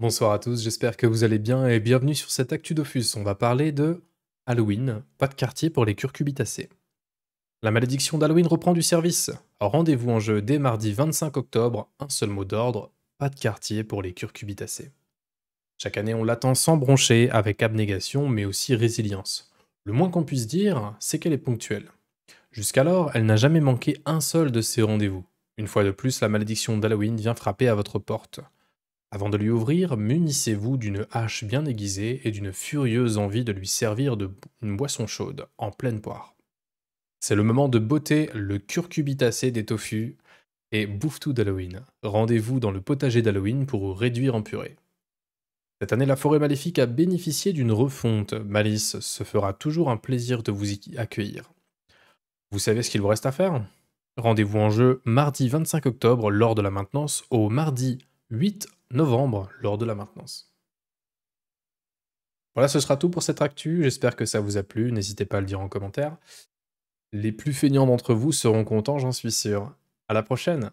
Bonsoir à tous, j'espère que vous allez bien et bienvenue sur cette Actu Dofus. On va parler de Halloween, pas de quartier pour les curcubitacées. La malédiction d'Halloween reprend du service. Rendez-vous en jeu dès mardi 25 octobre, un seul mot d'ordre, pas de quartier pour les curcubitacées. Chaque année, on l'attend sans broncher, avec abnégation mais aussi résilience. Le moins qu'on puisse dire, c'est qu'elle est ponctuelle. Jusqu'alors, elle n'a jamais manqué un seul de ses rendez-vous. Une fois de plus, la malédiction d'Halloween vient frapper à votre porte. Avant de lui ouvrir, munissez-vous d'une hache bien aiguisée et d'une furieuse envie de lui servir de boisson chaude, en pleine poire. C'est le moment de botter le curcubitacé des tofu et bouffe tout d'Halloween. Rendez-vous dans le potager d'Halloween pour vous réduire en purée. Cette année, la forêt maléfique a bénéficié d'une refonte. Malice se fera toujours un plaisir de vous y accueillir. Vous savez ce qu'il vous reste à faire Rendez-vous en jeu mardi 25 octobre lors de la maintenance au mardi 8 novembre lors de la maintenance. Voilà, ce sera tout pour cette actu. J'espère que ça vous a plu. N'hésitez pas à le dire en commentaire. Les plus feignants d'entre vous seront contents, j'en suis sûr. À la prochaine!